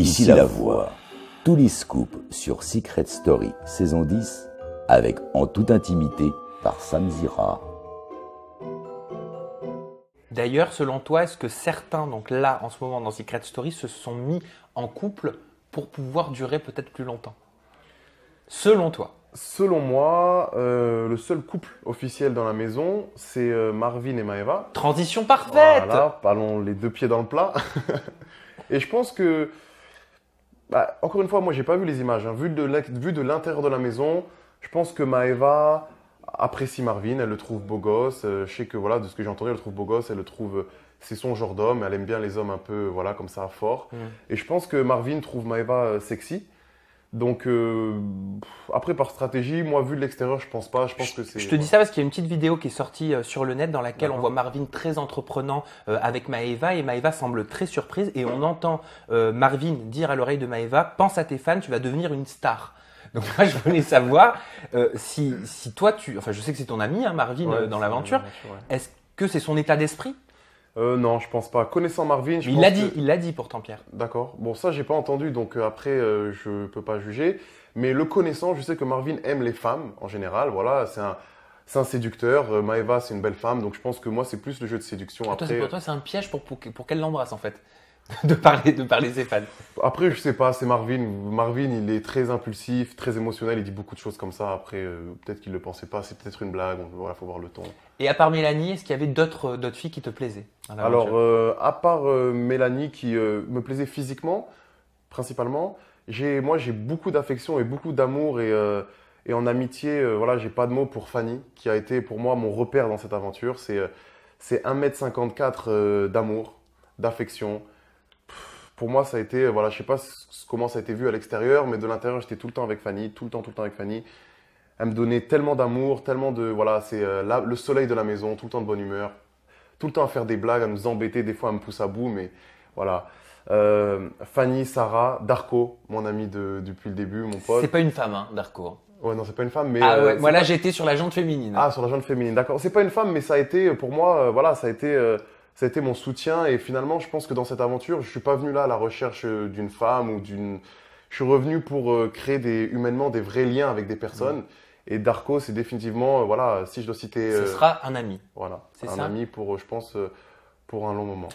Ici la voix. Tous les scoops sur Secret Story saison 10 avec En toute intimité par Sam Zira. D'ailleurs, selon toi, est-ce que certains, donc là en ce moment dans Secret Story, se sont mis en couple pour pouvoir durer peut-être plus longtemps Selon toi Selon moi, euh, le seul couple officiel dans la maison, c'est euh, Marvin et Maeva. Transition parfaite Voilà, parlons les deux pieds dans le plat. et je pense que bah, encore une fois, moi, j'ai pas vu les images. Hein. Vu de l'intérieur de la maison, je pense que Maeva apprécie Marvin, elle le trouve beau gosse. Euh, je sais que voilà, de ce que j'ai entendu, elle le trouve beau gosse, elle le trouve. Euh, c'est son genre d'homme, elle aime bien les hommes un peu, voilà, comme ça, fort. Mmh. Et je pense que Marvin trouve Maeva euh, sexy. Donc euh, après par stratégie, moi vu de l'extérieur, je pense pas. Je pense que c'est. Je te dis ça parce qu'il y a une petite vidéo qui est sortie euh, sur le net dans laquelle on voit Marvin très entreprenant euh, avec Maeva et Maeva semble très surprise et on entend Marvin dire à l'oreille de Maeva pense à tes fans, tu vas devenir une star. Donc moi, je voulais savoir si, si toi, tu, enfin, je sais que c'est ton ami, hein, Marvin, dans l'aventure. Est-ce que c'est son état d'esprit euh, non, je pense pas. Connaissant Marvin, je il l'a dit, il l'a dit pourtant, Pierre. D'accord. Bon, ça, j'ai pas entendu, donc euh, après, euh, je peux pas juger. Mais le connaissant, je sais que Marvin aime les femmes en général. Voilà, c'est un, séducteur. Maeva, c'est une belle femme, donc je pense que moi, c'est plus le jeu de séduction. Après... pour toi, c'est un piège pour, pour qu'elle l'embrasse en fait. de parler de parler ses fans. Après, je sais pas, c'est Marvin. Marvin, il est très impulsif, très émotionnel, il dit beaucoup de choses comme ça. Après, euh, peut-être qu'il le pensait pas, c'est peut-être une blague, il faut voir le ton. Et à part Mélanie, est-ce qu'il y avait d'autres euh, d'autres filles qui te plaisaient Alors, euh, à part Mélanie qui me plaisait physiquement, principalement, j'ai moi j'ai beaucoup d'affection et beaucoup d'amour et en amitié, voilà, j'ai pas de mots pour Fanny, qui a été pour moi mon repère dans cette aventure. C'est c'est 1m54 d'amour, d'affection, pour moi, ça a été, voilà, je sais pas comment ça a été vu à l'extérieur, mais de l'intérieur, j'étais tout le temps avec Fanny, tout le temps, tout le temps avec Fanny. Elle me donnait tellement d'amour, tellement de, voilà, c'est euh, le soleil de la maison, tout le temps de bonne humeur, tout le temps à faire des blagues, à nous embêter, des fois à me pousser à bout, mais voilà. Euh, Fanny, Sarah, Darko, mon ami de, depuis le début, mon pote. C'est pas une femme, hein, Darko. Ouais, non, c'est pas une femme, mais. Ah ouais, euh, moi là, j'étais sur la jante féminine. Ah, sur la jante féminine, d'accord. C'est pas une femme, mais ça a été, euh, pour moi, voilà, ça a été c'était mon soutien. Et finalement, je pense que dans cette aventure, je suis pas venu là à la recherche euh, d'une femme ou d'une. Je suis revenu pour euh, créer humainement des vrais liens avec des personnes. Mm. Et Darko, c'est définitivement, euh, voilà, si je dois citer. Ce sera un ami. Voilà, c'est un ami pour, je pense, pour un long moment.